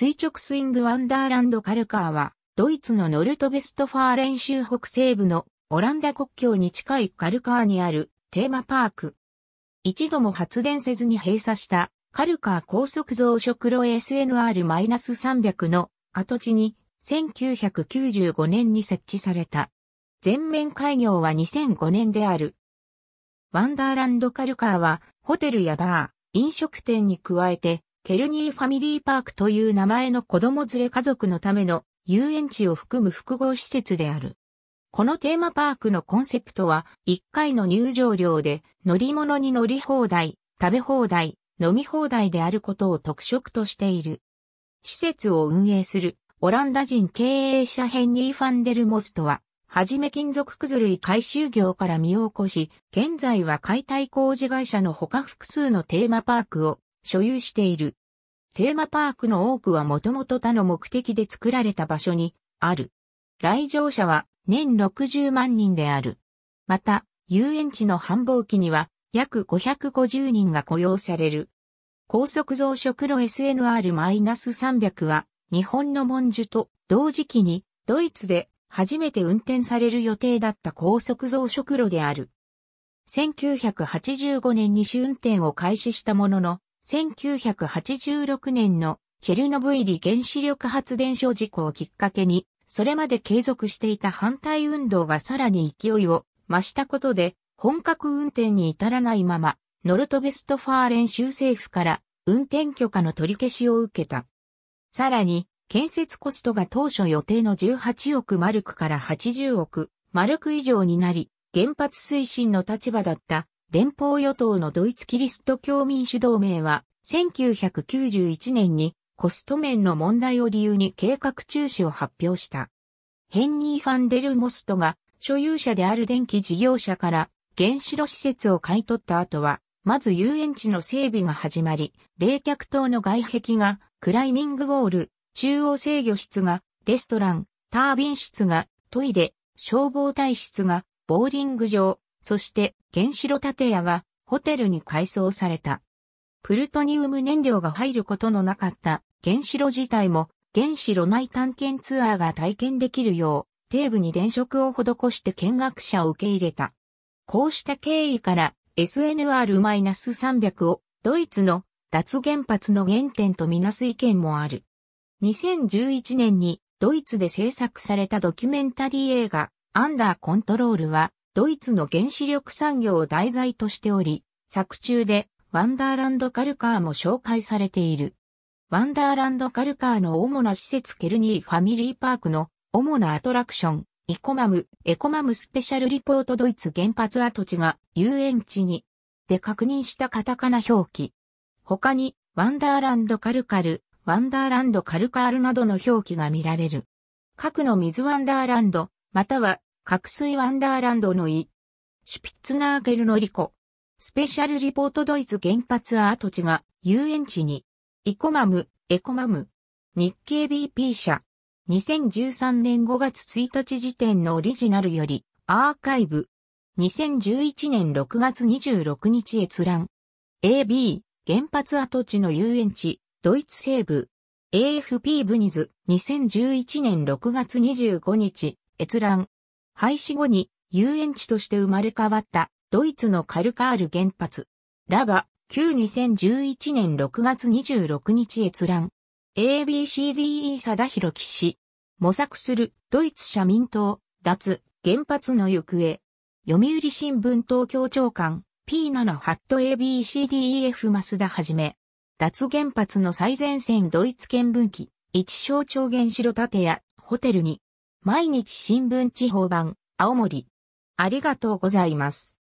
垂直スイングワンダーランドカルカーは、ドイツのノルトベストファーレン州北西部のオランダ国境に近いカルカーにあるテーマパーク。一度も発電せずに閉鎖したカルカー高速増殖炉 SNR-300 の跡地に1995年に設置された。全面開業は2005年である。ワンダーランドカルカーはホテルやバー、飲食店に加えてケルニーファミリーパークという名前の子供連れ家族のための遊園地を含む複合施設である。このテーマパークのコンセプトは、1回の入場料で乗り物に乗り放題、食べ放題、飲み放題であることを特色としている。施設を運営するオランダ人経営者ヘンリー・ファンデルモストは、はじめ金属崩類回収業から身を起こし、現在は解体工事会社の他複数のテーマパークを所有している。テーマパークの多くはもともと他の目的で作られた場所にある。来場者は年60万人である。また、遊園地の繁忙期には約550人が雇用される。高速増殖炉 SNR-300 は日本の文殊と同時期にドイツで初めて運転される予定だった高速増殖炉である。1985年に試運転を開始したものの、1986年のチェルノブイリ原子力発電所事故をきっかけに、それまで継続していた反対運動がさらに勢いを増したことで、本格運転に至らないまま、ノルトベストファーレン州政府から運転許可の取り消しを受けた。さらに、建設コストが当初予定の18億マルクから80億マルク以上になり、原発推進の立場だった連邦与党のドイツキリスト教民主同盟は、1991年にコスト面の問題を理由に計画中止を発表した。ヘンニー・ファンデル・モストが所有者である電気事業者から原子炉施設を買い取った後は、まず遊園地の整備が始まり、冷却塔の外壁がクライミングウォール、中央制御室がレストラン、タービン室がトイレ、消防隊室がボーリング場、そして原子炉建屋がホテルに改装された。プルトニウム燃料が入ることのなかった原子炉自体も原子炉内探検ツアーが体験できるよう、底部に電飾を施して見学者を受け入れた。こうした経緯から SNR-300 をドイツの脱原発の原点とみなす意見もある。2011年にドイツで制作されたドキュメンタリー映画アンダーコントロールはドイツの原子力産業を題材としており、作中でワンダーランドカルカーも紹介されている。ワンダーランドカルカーの主な施設ケルニーファミリーパークの主なアトラクション、イコマム、エコマムスペシャルリポートドイツ原発跡地が遊園地に、で確認したカタカナ表記。他に、ワンダーランドカルカル、ワンダーランドカルカールなどの表記が見られる。核の水ワンダーランド、または覚水ワンダーランドのイ。シュピッツナーケルのリコ。スペシャルリポートドイツ原発アート地が遊園地に。イコマム、エコマム。日経 BP 社。2013年5月1日時点のオリジナルよりアーカイブ。2011年6月26日閲覧。AB、原発跡地の遊園地、ドイツ西部。AFP ブニズ、2011年6月25日、閲覧。廃止後に遊園地として生まれ変わったドイツのカルカール原発。ラバ、旧2011年6月26日閲覧。ABCDE 貞弘騎士。模索するドイツ社民党、脱、原発の行方。読売新聞東京長官、P7 ハット ABCDEF 増田はじめ。脱原発の最前線ドイツ見分岐、一象徴原子炉建屋、ホテルに、毎日新聞地方版、青森。ありがとうございます。